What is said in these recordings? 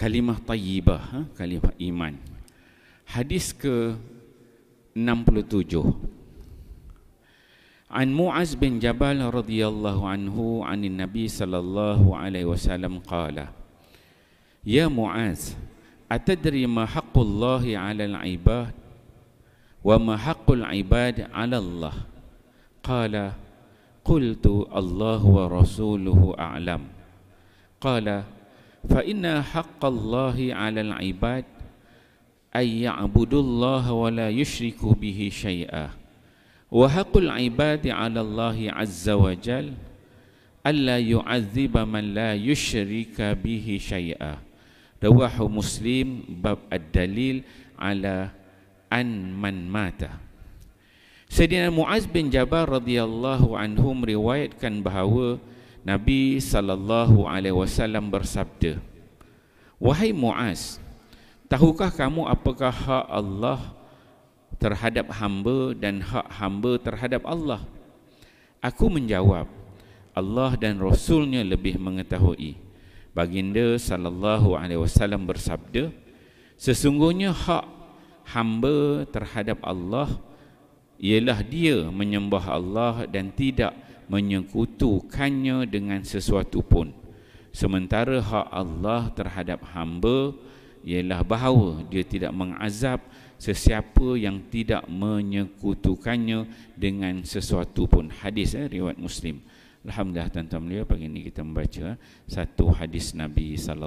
kalimah tayyibah ha? kalimah iman hadis ke 67 An Muaz bin Jabal radhiyallahu anhu an Nabi sallallahu alaihi wasallam qala Ya Muaz atadri ma haqqullahi 'alal 'ibad wa ma haqqul 'ibad 'ala Allah qala qultu Allah wa rasuluhu a'lam qala فإن حق الله على العباد أن يعبدوا الله ولا يشركوا به شيئا وحق العباد على الله عز وجل ألا يعذب من لا يشرك به شيئا رواه مسلم باب الدليل على أن من مات سيدنا معاذ بن جبل رضي الله عنهم روايتكن بهوه Nabi sallallahu alaihi wasallam bersabda Wahai Muaz tahukah kamu apakah hak Allah terhadap hamba dan hak hamba terhadap Allah Aku menjawab Allah dan Rasulnya lebih mengetahui Baginda sallallahu alaihi wasallam bersabda Sesungguhnya hak hamba terhadap Allah ialah dia menyembah Allah dan tidak menyekutukannya dengan sesuatu pun sementara hak Allah terhadap hamba ialah bahawa dia tidak mengazab sesiapa yang tidak menyekutukannya dengan sesuatu pun hadis eh, riwayat muslim alhamdulillah tuan-tuan mulia pagi ini kita membaca eh, satu hadis nabi saw.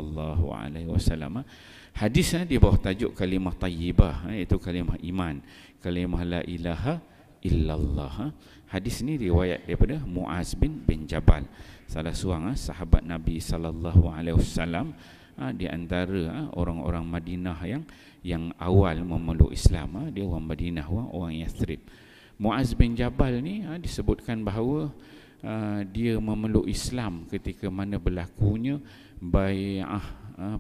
Hadisnya eh, di bawah tajuk kalimah tayyibah iaitu eh, kalimah iman kalimah la ilaha illallah ha? hadis ni riwayat daripada Muaz bin bin Jabal salah seorang ha, sahabat Nabi sallallahu alaihi wasallam ha, di antara orang-orang Madinah yang yang awal memeluk Islam dia orang Madinah orang, orang Yathrib Muaz bin Jabal ni disebutkan bahawa dia memeluk Islam ketika mana berlakunya bai'ah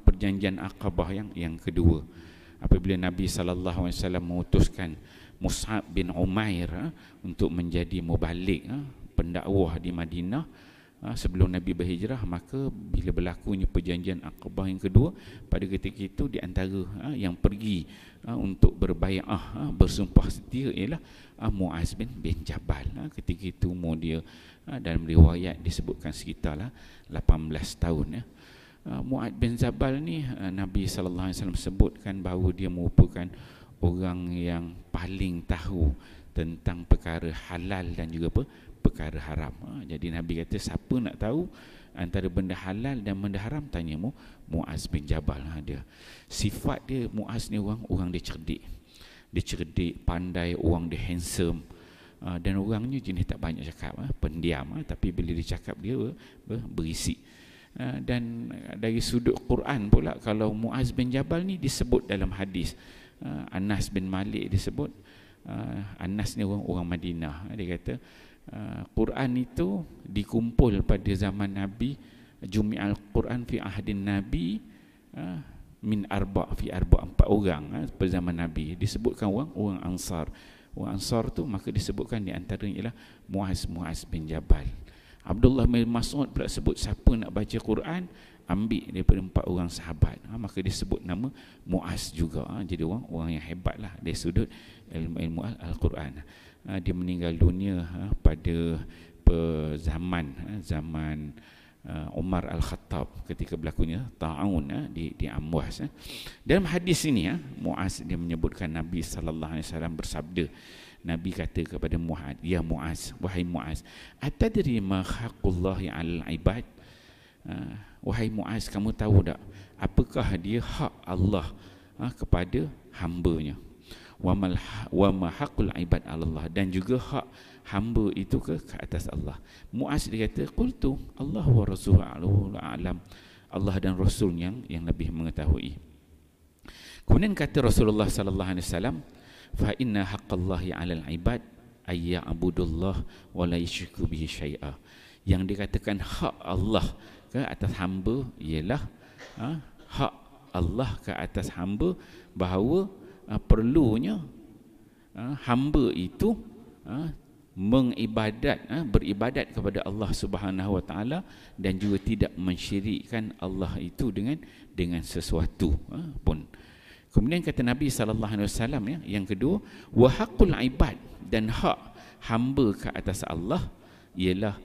perjanjian Aqabah yang yang kedua apabila Nabi sallallahu alaihi wasallam mengutuskan Mus'ab bin Umair ha, untuk menjadi mubalik ha, pendakwah di Madinah ha, sebelum Nabi berhijrah maka bila berlakunya perjanjian Aqabah yang kedua pada ketika itu di antara ha, yang pergi ha, untuk berbaiah ha, bersumpah setia ialah ha, Muaz bin bin Jabal ha, ketika itu umur dia ha, dalam riwayat disebutkan sekitarlah 18 tahun ya ha, Muaz bin Jabal ni Nabi saw sebutkan bahawa dia merupakan orang yang paling tahu tentang perkara halal dan juga apa perkara haram. Ha, jadi Nabi kata siapa nak tahu antara benda halal dan benda haram tanya mu Muaz bin Jabal ha, dia. Sifat dia Muaz ni orang orang dia cerdik. Dia cerdik, pandai, orang dia handsome. Ha, dan orangnya jenis tak banyak cakap, ha, pendiam ha, tapi bila dia cakap dia ha, berisik. Ha, dan dari sudut Quran pula kalau Muaz bin Jabal ni disebut dalam hadis uh, Anas bin Malik disebut uh, Anas ni orang orang Madinah uh, dia kata uh, Quran itu dikumpul pada zaman Nabi Jumi'al Quran fi ahdin Nabi uh, min arba fi arba empat orang uh, pada zaman Nabi disebutkan orang orang Ansar orang Ansar tu maka disebutkan di antaranya ialah Muaz Muaz bin Jabal Abdullah bin Mas'ud pula sebut siapa nak baca Quran ambil daripada empat orang sahabat ha, maka dia sebut nama Muaz juga ha, jadi orang orang yang hebatlah dari sudut ilmu ilmu al-Quran ha, dia meninggal dunia ha, pada ha, zaman ha, zaman uh, Umar Al-Khattab ketika berlakunya ta'un ha, di di Amwas ha. dalam hadis ini ha, Muaz dia menyebutkan Nabi sallallahu alaihi wasallam bersabda Nabi kata kepada Mu'ad, Ya Mu'az, wahai Mu'az, Atadri ma haqqullahi alal ibad? Ah, wahai Mu'az, kamu tahu tak? Apakah dia hak Allah ah, kepada hambanya? Ha, wa ma haqqul ibad Allah Dan juga hak hamba itu ke, ke atas Allah. Mu'az dia kata, Qultu Allah wa rasulullah alam. Allah dan Rasulnya yang lebih mengetahui. Kemudian kata Rasulullah sallallahu alaihi wasallam, fa inna haqqallahi 'alal 'ibad ayya abudullah wa la yushriku bihi syai'a yang dikatakan hak Allah ke atas hamba ialah ha, hak Allah ke atas hamba bahawa ha, perlunya ha, hamba itu ha, mengibadat ha, beribadat kepada Allah Subhanahu Wa Taala dan juga tidak mensyirikkan Allah itu dengan dengan sesuatu ha, pun. Kemudian kata Nabi sallallahu alaihi wasallam ya, yang kedua, wa haqqul ibad dan hak hamba ke atas Allah ialah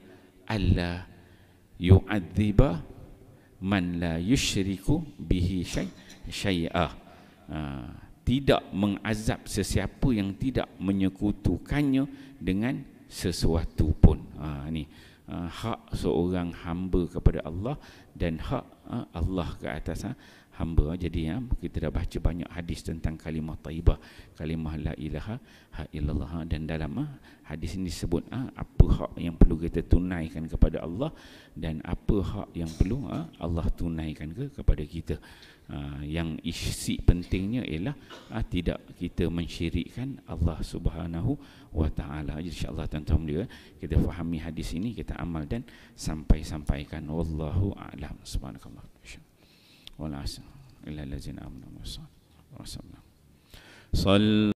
Allah yu'adziba man la yushriku bihi syai syai'ah. Ah, ha, tidak mengazab sesiapa yang tidak menyekutukannya dengan sesuatu pun. Ha, ni ha, hak seorang hamba kepada Allah dan hak ha, Allah ke atas ha, hamba jadi ya, kita dah baca banyak hadis tentang kalimah taibah kalimah la ilaha ha illallah dan dalam ha, hadis ini sebut ha, ah, apa hak yang perlu kita tunaikan kepada Allah dan apa hak yang perlu ha, Allah tunaikan ke kepada kita ha, yang isi pentingnya ialah ha, tidak kita mensyirikkan Allah Subhanahu wa taala insyaallah tuan-tuan dia kita fahami hadis ini kita amal dan sampai-sampaikan wallahu a'lam subhanakallah ولا عسى إلا الذين آمنوا وصلوا وسلم صلى